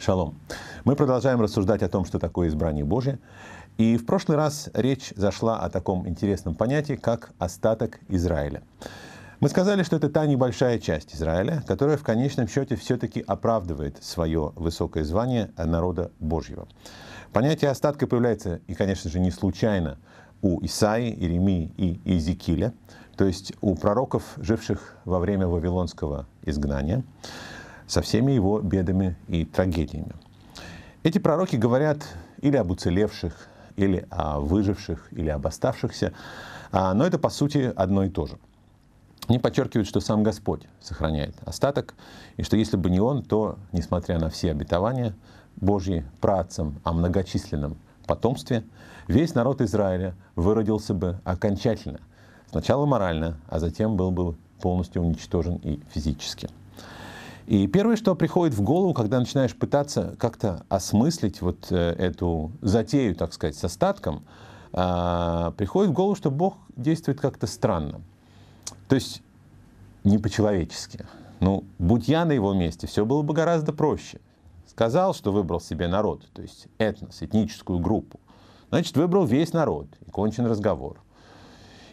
Шалом. Мы продолжаем рассуждать о том, что такое избрание Божье. И в прошлый раз речь зашла о таком интересном понятии, как остаток Израиля. Мы сказали, что это та небольшая часть Израиля, которая в конечном счете все-таки оправдывает свое высокое звание народа Божьего. Понятие остатка появляется, и, конечно же, не случайно у Исаи, Иеремии и Иезекииля, то есть у пророков, живших во время Вавилонского изгнания со всеми его бедами и трагедиями. Эти пророки говорят или об уцелевших, или о выживших, или об оставшихся, а, но это по сути одно и то же. Они подчеркивают, что сам Господь сохраняет остаток, и что если бы не Он, то, несмотря на все обетования Божьи працам о многочисленном потомстве, весь народ Израиля выродился бы окончательно, сначала морально, а затем был бы полностью уничтожен и физически. И первое, что приходит в голову, когда начинаешь пытаться как-то осмыслить вот э, эту затею, так сказать, с остатком, а, приходит в голову, что Бог действует как-то странно. То есть не по-человечески. Ну, будь я на его месте, все было бы гораздо проще. Сказал, что выбрал себе народ, то есть этнос, этническую группу. Значит, выбрал весь народ, и кончен разговор.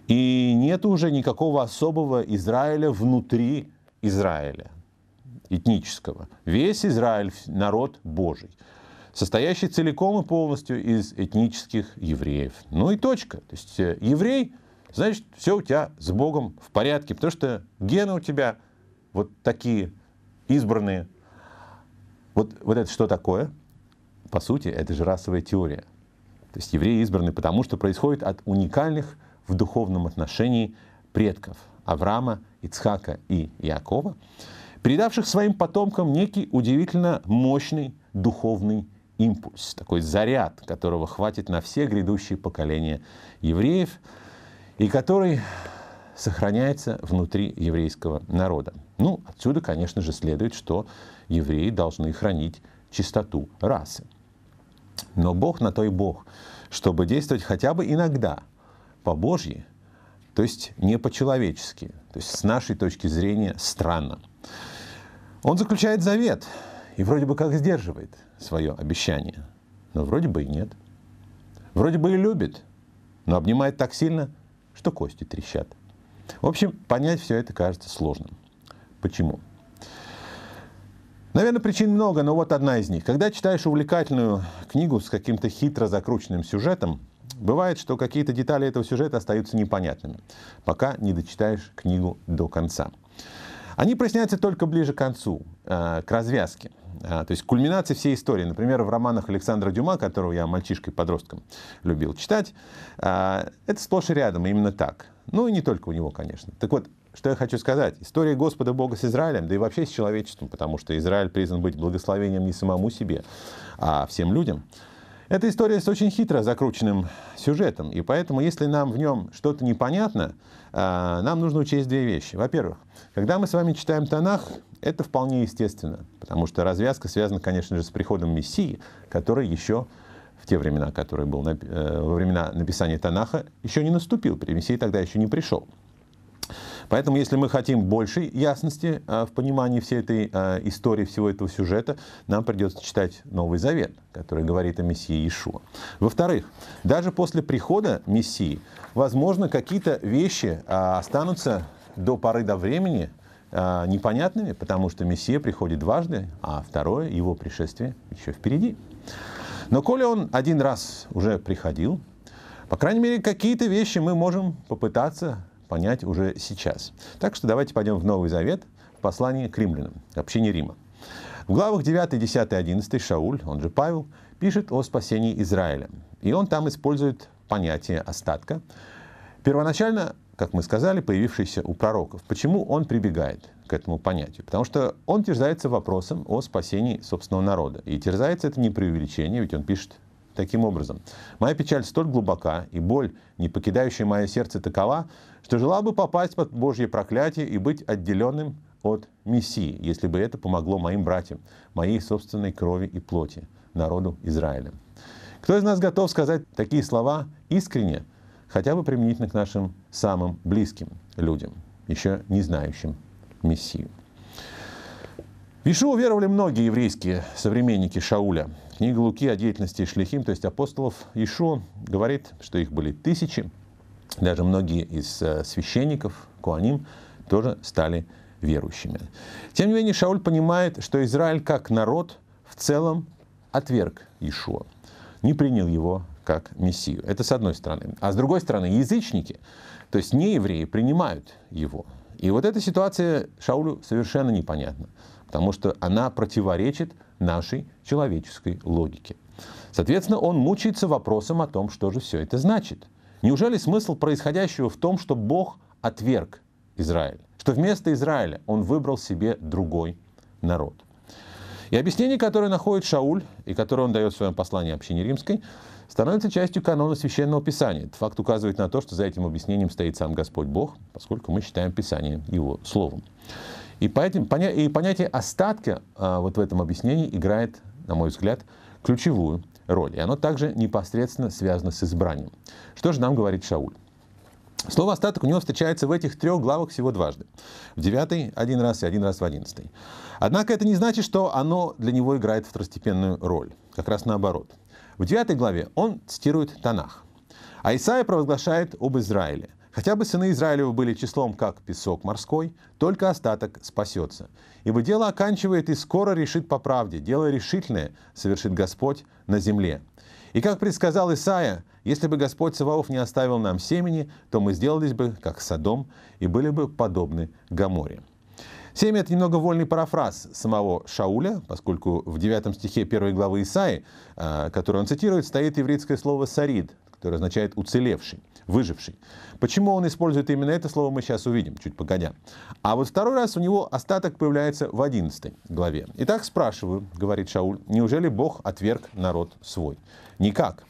И нет уже никакого особого Израиля внутри Израиля этнического. Весь Израиль – народ Божий, состоящий целиком и полностью из этнических евреев. Ну и точка. То есть э, еврей, значит, все у тебя с Богом в порядке, потому что гены у тебя вот такие избранные. Вот, вот это что такое? По сути, это же расовая теория. То есть евреи избраны потому, что происходит от уникальных в духовном отношении предков Авраама, Ицхака и Иакова передавших своим потомкам некий удивительно мощный духовный импульс, такой заряд, которого хватит на все грядущие поколения евреев, и который сохраняется внутри еврейского народа. Ну, отсюда, конечно же, следует, что евреи должны хранить чистоту расы. Но Бог на то и Бог, чтобы действовать хотя бы иногда по-божьи, то есть не по-человечески, то есть с нашей точки зрения странно. Он заключает завет и вроде бы как сдерживает свое обещание, но вроде бы и нет. Вроде бы и любит, но обнимает так сильно, что кости трещат. В общем, понять все это кажется сложным. Почему? Наверное, причин много, но вот одна из них. Когда читаешь увлекательную книгу с каким-то хитро закрученным сюжетом, бывает, что какие-то детали этого сюжета остаются непонятными, пока не дочитаешь книгу до конца. Они проясняются только ближе к концу, э, к развязке. Э, то есть кульминации всей истории. Например, в романах Александра Дюма, которого я мальчишкой-подростком любил читать, э, это сплошь и рядом, именно так. Ну и не только у него, конечно. Так вот, что я хочу сказать. История Господа Бога с Израилем, да и вообще с человечеством, потому что Израиль призван быть благословением не самому себе, а всем людям. Эта история с очень хитро закрученным сюжетом, и поэтому, если нам в нем что-то непонятно, а, нам нужно учесть две вещи. Во-первых, когда мы с вами читаем Танах, это вполне естественно, потому что развязка связана, конечно же, с приходом Мессии, который еще в те времена, которые был э, во времена написания Танаха, еще не наступил, при Мессии тогда еще не пришел. Поэтому, если мы хотим большей ясности э, в понимании всей этой э, истории, всего этого сюжета, нам придется читать Новый Завет, который говорит о Мессии Иешуа. Во-вторых, даже после прихода Мессии, возможно, какие-то вещи э, останутся до поры до времени непонятными, потому что Мессия приходит дважды, а второе, его пришествие еще впереди. Но коли он один раз уже приходил, по крайней мере, какие-то вещи мы можем попытаться понять уже сейчас. Так что давайте пойдем в Новый Завет, в послание к римлянам, общине Рима. В главах 9, 10, 11 Шауль, он же Павел, пишет о спасении Израиля. И он там использует понятие остатка, первоначально, как мы сказали, появившееся у пророков. Почему он прибегает к этому понятию? Потому что он терзается вопросом о спасении собственного народа. И терзается это не преувеличение, ведь он пишет таким образом. Моя печаль столь глубока, и боль, не покидающая мое сердце, такова, что желал бы попасть под Божье проклятие и быть отделенным от Мессии, если бы это помогло моим братьям, моей собственной крови и плоти, народу Израиля. Кто из нас готов сказать такие слова искренне, хотя бы применительно к нашим самым близким людям, еще не знающим Мессию? В Ишу уверовали многие еврейские современники Шауля – Книга Луки о деятельности шлихим, то есть апостолов Ишо, говорит, что их были тысячи. Даже многие из э, священников, Куаним, тоже стали верующими. Тем не менее, Шауль понимает, что Израиль как народ в целом отверг Ишуа, не принял его как Мессию. Это с одной стороны. А с другой стороны, язычники, то есть не евреи, принимают его. И вот эта ситуация Шаулю совершенно непонятна, потому что она противоречит нашей человеческой логике. Соответственно, он мучается вопросом о том, что же все это значит. Неужели смысл происходящего в том, что Бог отверг Израиль, что вместо Израиля он выбрал себе другой народ? И объяснение, которое находит Шауль, и которое он дает в своем послании общине римской, становится частью канона Священного Писания. Этот факт указывает на то, что за этим объяснением стоит сам Господь Бог, поскольку мы считаем Писание его словом. И, поэтому, поня, и понятие остатка а, вот в этом объяснении играет, на мой взгляд, ключевую роль. И оно также непосредственно связано с избранием. Что же нам говорит Шауль? Слово «остаток» у него встречается в этих трех главах всего дважды. В девятой один раз и один раз в одиннадцатой. Однако это не значит, что оно для него играет второстепенную роль. Как раз наоборот. В девятой главе он цитирует Танах. А Исаия провозглашает об Израиле. Хотя бы сыны Израилева были числом, как песок морской, только остаток спасется. Ибо дело оканчивает и скоро решит по правде. Дело решительное совершит Господь на земле. И как предсказал Исаия, если бы Господь Саваоф не оставил нам семени, то мы сделались бы, как Содом, и были бы подобны Гаморе. Семя – это немного вольный парафраз самого Шауля, поскольку в 9 стихе 1 главы Исаи, а, который он цитирует, стоит еврейское слово «сарид», которое означает «уцелевший», «выживший». Почему он использует именно это слово, мы сейчас увидим, чуть погодя. А вот второй раз у него остаток появляется в 11 главе. «Итак, спрашиваю, — говорит Шауль, — неужели Бог отверг народ свой? Никак.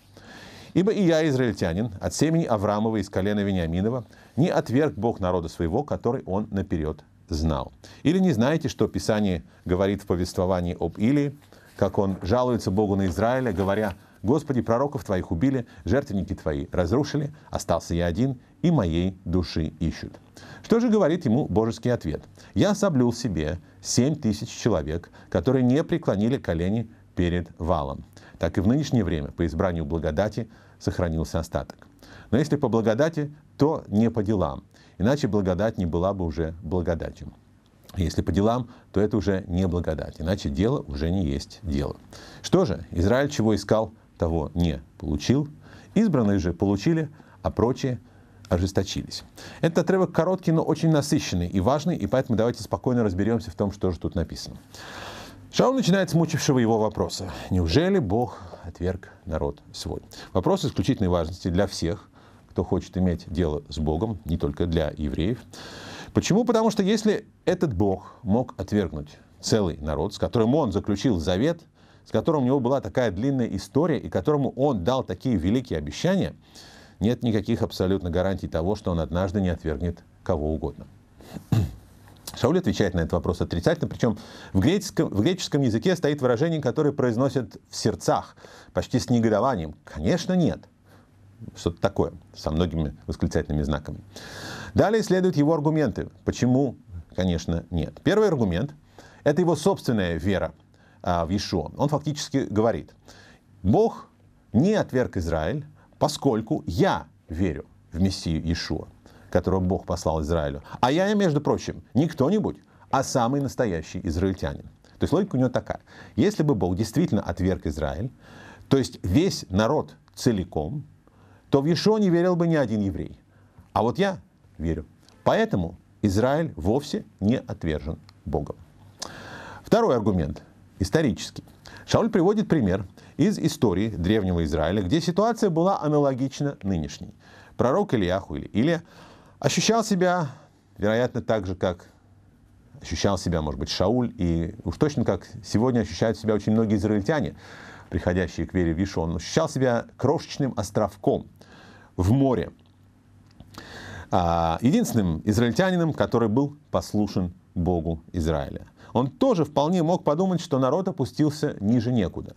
Ибо и я, израильтянин, от семени Авраамова из колена Вениаминова, не отверг Бог народа своего, который он наперед знал. Или не знаете, что Писание говорит в повествовании об Илии, как он жалуется Богу на Израиля, говоря, Господи, пророков Твоих убили, жертвенники Твои разрушили, остался я один, и моей души ищут». Что же говорит ему божеский ответ? «Я соблюл себе семь тысяч человек, которые не преклонили колени перед валом. Так и в нынешнее время по избранию благодати сохранился остаток. Но если по благодати, то не по делам, иначе благодать не была бы уже благодатью. Если по делам, то это уже не благодать, иначе дело уже не есть дело. Что же, Израиль чего искал? того не получил, избранные же получили, а прочие ожесточились. Этот отрывок короткий, но очень насыщенный и важный, и поэтому давайте спокойно разберемся в том, что же тут написано. Шаул начинает с мучившего его вопроса. Неужели Бог отверг народ свой? Вопрос исключительной важности для всех, кто хочет иметь дело с Богом, не только для евреев. Почему? Потому что если этот Бог мог отвергнуть целый народ, с которым он заключил завет – с которым у него была такая длинная история и которому он дал такие великие обещания, нет никаких абсолютно гарантий того, что он однажды не отвергнет кого угодно. Шауль отвечает на этот вопрос отрицательно, причем в греческом, в греческом языке стоит выражение, которое произносят в сердцах, почти с негодованием. Конечно, нет. Что-то такое, со многими восклицательными знаками. Далее следуют его аргументы. Почему, конечно, нет. Первый аргумент – это его собственная вера а, в Ишуа. Он фактически говорит, Бог не отверг Израиль, поскольку я верю в Мессию Ишуа, которого Бог послал Израилю. А я, между прочим, не кто-нибудь, а самый настоящий израильтянин. То есть логика у него такая. Если бы Бог действительно отверг Израиль, то есть весь народ целиком, то в Ешо не верил бы ни один еврей. А вот я верю. Поэтому Израиль вовсе не отвержен Богом. Второй аргумент. Исторически Шауль приводит пример из истории Древнего Израиля, где ситуация была аналогична нынешней. Пророк Ильяху или Илья ощущал себя, вероятно, так же, как ощущал себя, может быть, Шауль, и уж точно как сегодня ощущают себя очень многие израильтяне, приходящие к вере в Ишу, он ощущал себя крошечным островком в море, а, единственным израильтянином, который был послушен Богу Израиля он тоже вполне мог подумать, что народ опустился ниже некуда.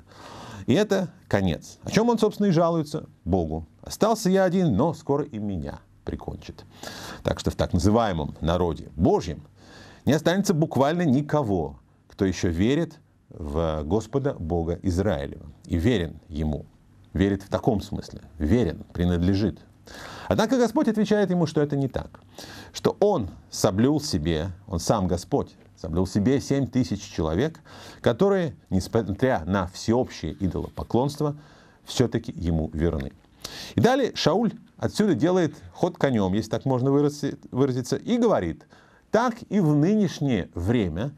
И это конец. О чем он, собственно, и жалуется? Богу. Остался я один, но скоро и меня прикончит. Так что в так называемом народе Божьем не останется буквально никого, кто еще верит в Господа Бога Израилева и верен Ему. Верит в таком смысле. Верен, принадлежит. Однако Господь отвечает ему, что это не так. Что Он соблюл себе, Он сам Господь, собрал себе 7 тысяч человек, которые, несмотря на всеобщее идолопоклонство, все-таки ему верны. И далее Шауль отсюда делает ход конем, если так можно выразиться, и говорит, так и в нынешнее время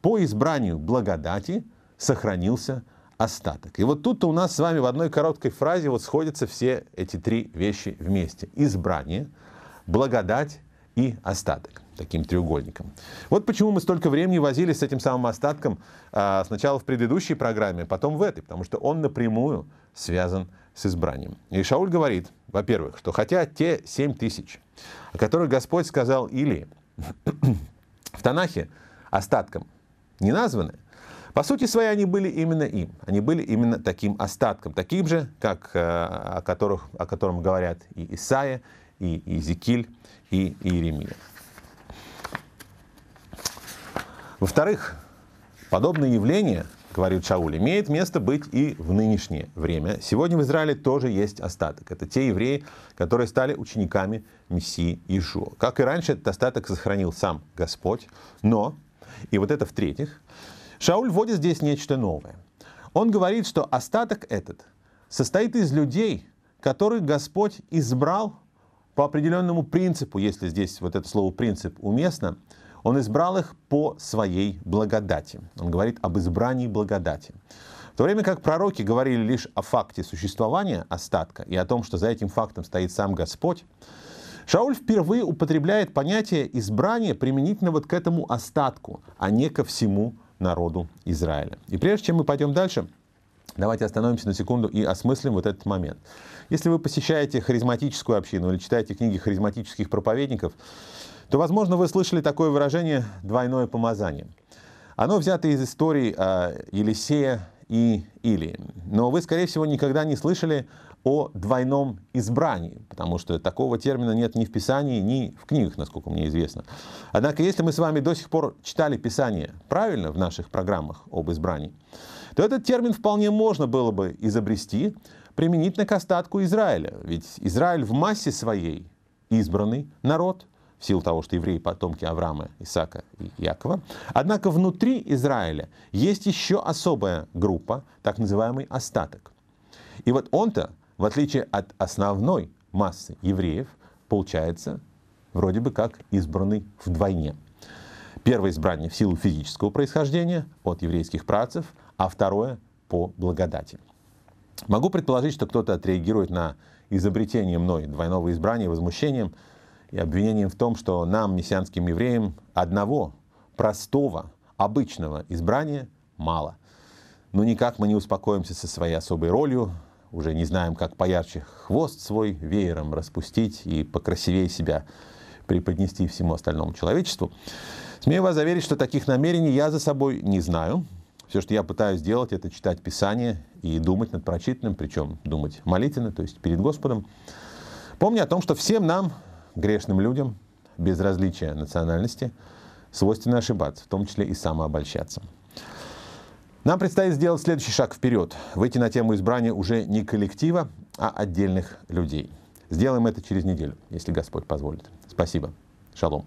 по избранию благодати сохранился остаток. И вот тут-то у нас с вами в одной короткой фразе вот сходятся все эти три вещи вместе. Избрание, благодать и остаток таким треугольником. Вот почему мы столько времени возились с этим самым остатком а, сначала в предыдущей программе, потом в этой, потому что он напрямую связан с избранием. И Шауль говорит, во-первых, что хотя те семь тысяч, о которых Господь сказал Илии, в Танахе остатком не названы, по сути своей они были именно им, они были именно таким остатком, таким же, как, э, о, которых, о котором говорят и Исаия, и Иезекииль, и Иеремия. Во-вторых, подобное явление, говорит Шауль, имеет место быть и в нынешнее время. Сегодня в Израиле тоже есть остаток. Это те евреи, которые стали учениками Мессии Иешуа. Как и раньше, этот остаток сохранил сам Господь, но, и вот это в-третьих, Шауль вводит здесь нечто новое. Он говорит, что остаток этот состоит из людей, которых Господь избрал по определенному принципу, если здесь вот это слово «принцип» уместно, он избрал их по своей благодати. Он говорит об избрании благодати. В то время как пророки говорили лишь о факте существования остатка и о том, что за этим фактом стоит сам Господь, Шауль впервые употребляет понятие избрания применительно вот к этому остатку, а не ко всему народу Израиля. И прежде чем мы пойдем дальше, Давайте остановимся на секунду и осмыслим вот этот момент. Если вы посещаете харизматическую общину или читаете книги харизматических проповедников, то, возможно, вы слышали такое выражение «двойное помазание». Оно взято из истории а, Елисея и Илии. Но вы, скорее всего, никогда не слышали о двойном избрании, потому что такого термина нет ни в Писании, ни в книгах, насколько мне известно. Однако, если мы с вами до сих пор читали Писание правильно в наших программах об избрании, то этот термин вполне можно было бы изобрести, применительно к остатку Израиля. Ведь Израиль в массе своей избранный народ, в силу того, что евреи потомки Авраама, Исаака и Якова. Однако внутри Израиля есть еще особая группа, так называемый остаток. И вот он-то, в отличие от основной массы евреев, получается вроде бы как избранный вдвойне. Первое избрание в силу физического происхождения от еврейских працев, а второе по благодати. Могу предположить, что кто-то отреагирует на изобретение мной двойного избрания возмущением – и обвинением в том, что нам, мессианским евреям, одного простого, обычного избрания мало. Но никак мы не успокоимся со своей особой ролью, уже не знаем, как поярче хвост свой веером распустить и покрасивее себя преподнести всему остальному человечеству. Смею вас заверить, что таких намерений я за собой не знаю. Все, что я пытаюсь делать, это читать Писание и думать над прочитанным, причем думать молитвенно, то есть перед Господом. Помню о том, что всем нам грешным людям без различия национальности свойственно ошибаться, в том числе и самообольщаться. Нам предстоит сделать следующий шаг вперед, выйти на тему избрания уже не коллектива, а отдельных людей. Сделаем это через неделю, если Господь позволит. Спасибо. Шалом.